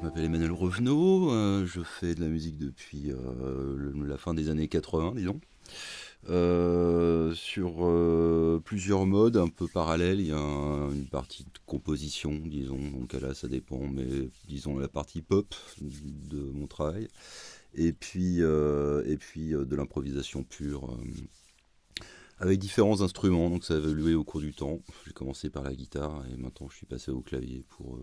Je m'appelle Emmanuel Revenot, euh, je fais de la musique depuis euh, la fin des années 80, disons. Euh, sur plusieurs modes un peu parallèles, il y a une partie de composition, disons, donc là ça dépend, mais disons la partie pop de, mon travail, et puis, et puis de l'improvisation pure avec différents instruments, donc ça a évolué au cours du temps. J'ai commencé par la guitare et maintenant je suis passé au clavier pour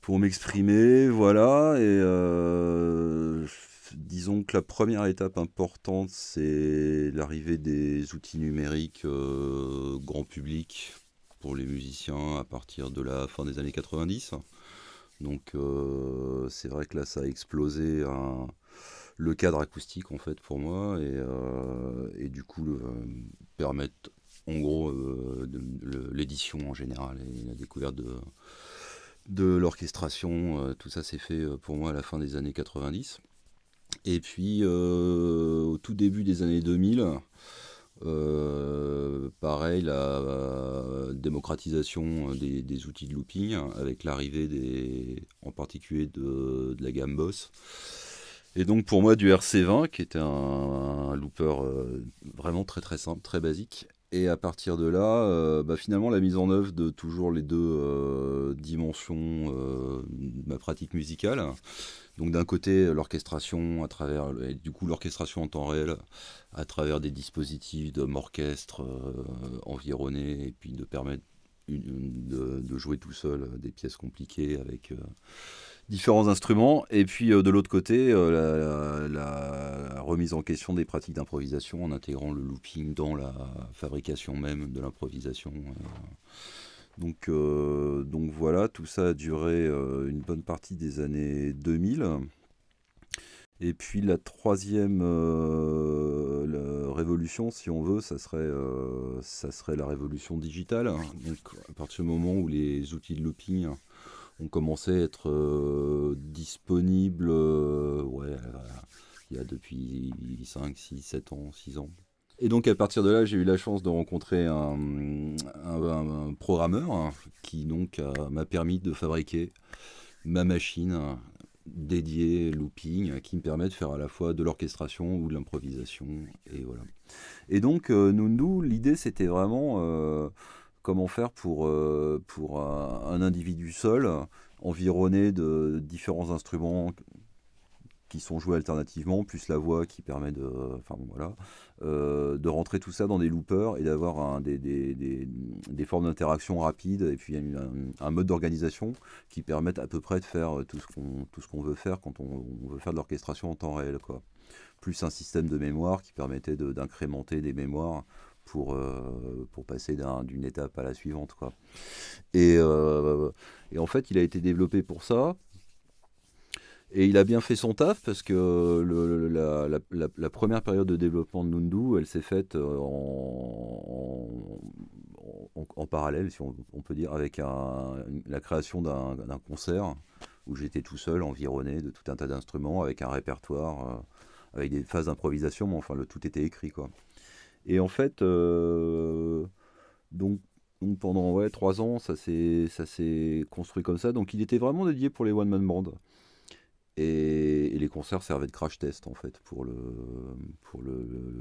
pour m'exprimer, voilà. Et euh, disons que la première étape importante, c'est l'arrivée des outils numériques euh, grand public pour les musiciens à partir de la fin des années 90. Donc euh, c'est vrai que là, ça a explosé hein, le cadre acoustique en fait pour moi et, du coup le, permettre en gros l'édition en général et la découverte de de l'orchestration. Euh, tout ça s'est fait euh, pour moi à la fin des années 90. Et puis euh, au tout début des années 2000, pareil, la démocratisation des, outils de looping avec l'arrivée des, en particulier de, la gamme Boss. Et donc pour moi du RC20 qui était un, un looper vraiment très très simple, très basique, et à partir de là, euh, bah, finalement, la mise en œuvre de toujours les deux euh, dimensions de euh, ma pratique musicale. Donc d'un côté, l'orchestration à travers, du coup l'orchestration en temps réel à travers des dispositifs d'orchestre environnés et puis de permettre de, jouer tout seul euh, des pièces compliquées avec euh, différents instruments. Et puis euh, de l'autre côté, la, remise en question des pratiques d'improvisation en intégrant le looping dans la fabrication même de l'improvisation. Donc, donc voilà, tout ça a duré une bonne partie des années 2000. Et puis la troisième euh, révolution, si on veut, ça serait, euh, ça serait la révolution digitale. Donc à partir du moment où les outils de looping ont commencé à être euh, disponibles, ouais, il y a depuis 5, 6, 7 ans, 6 ans. Et donc à partir de là, j'ai eu la chance de rencontrer un, un programmeur qui donc m'a permis de fabriquer ma machine dédié looping euh, qui me permet de faire à la fois de l'orchestration ou de l'improvisation et voilà et donc euh, nous, nous l'idée c'était vraiment euh, comment faire pour pour un, individu seul environné de différents instruments qui sont joués alternativement, plus la voix qui permet de, enfin voilà, euh, de rentrer tout ça dans des loopers et d'avoir des, des, des, des, formes d'interaction rapides et puis un, un mode d'organisation qui permet à peu près de faire tout ce qu'on tout ce qu'on veut faire quand on, veut faire de l'orchestration en temps réel quoi. Plus un système de mémoire qui permettait d'incrémenter des mémoires pour, euh, pour passer d'une étape à la suivante. Quoi. Et, euh, et, en fait, il a été développé pour ça. Et il a bien fait son taf parce que euh, la, première période de développement de Nundu, elle s'est faite euh, en, parallèle, si on, peut dire, avec la création d'un concert où j'étais tout seul, environné de tout un tas d'instruments, avec un répertoire, euh, avec des phases d'improvisation, mais enfin, le tout était écrit. quoi. Et en fait, donc, pendant ouais, trois ans, ça s'est construit comme ça. Donc il était vraiment dédié pour les one-man bands. Et, les concerts servaient de crash test en fait pour le,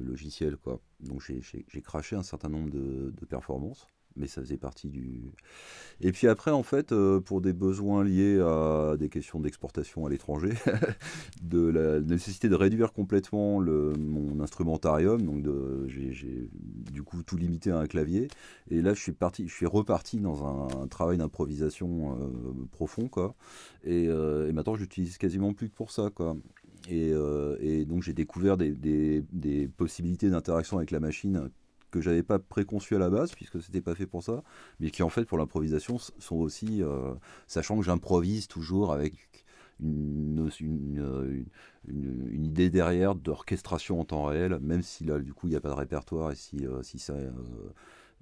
logiciel. Quoi. Donc j'ai craché un certain nombre de performances mais ça faisait partie du. Et puis après, en fait, euh, pour des besoins liés à des questions d'exportation à l'étranger, de la nécessité de réduire complètement le, mon instrumentarium, donc j'ai du coup tout limité à un clavier. Et là, je suis parti, je suis reparti dans un, travail d'improvisation euh, profond, quoi. Et, euh, et maintenant, j'utilise quasiment plus que pour ça, quoi. Et, donc j'ai découvert des, des possibilités d'interaction avec la machine que j'avais pas préconçu à la base, puisque c'était pas fait pour ça, mais qui en fait pour l'improvisation sont aussi, euh, sachant que j'improvise toujours avec euh, une, une, une, idée derrière d'orchestration en temps réel, même si là du coup il n'y a pas de répertoire et si, euh, si ça.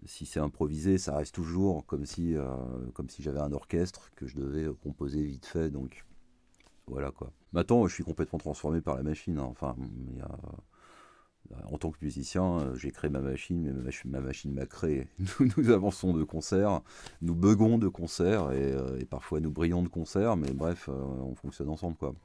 si c'est improvisé, ça reste toujours comme si, comme si j'avais un orchestre que je devais composer vite fait. Donc voilà quoi. Maintenant, je suis complètement transformé par la machine. Hein, enfin, il y a, bah, en tant que musicien, euh, j'ai créé ma machine, mais ma, machine m'a créé. Nous, avançons de concert, nous buggons de concert et, euh, et, parfois nous brillons de concert, mais bref, euh, on fonctionne ensemble quoi.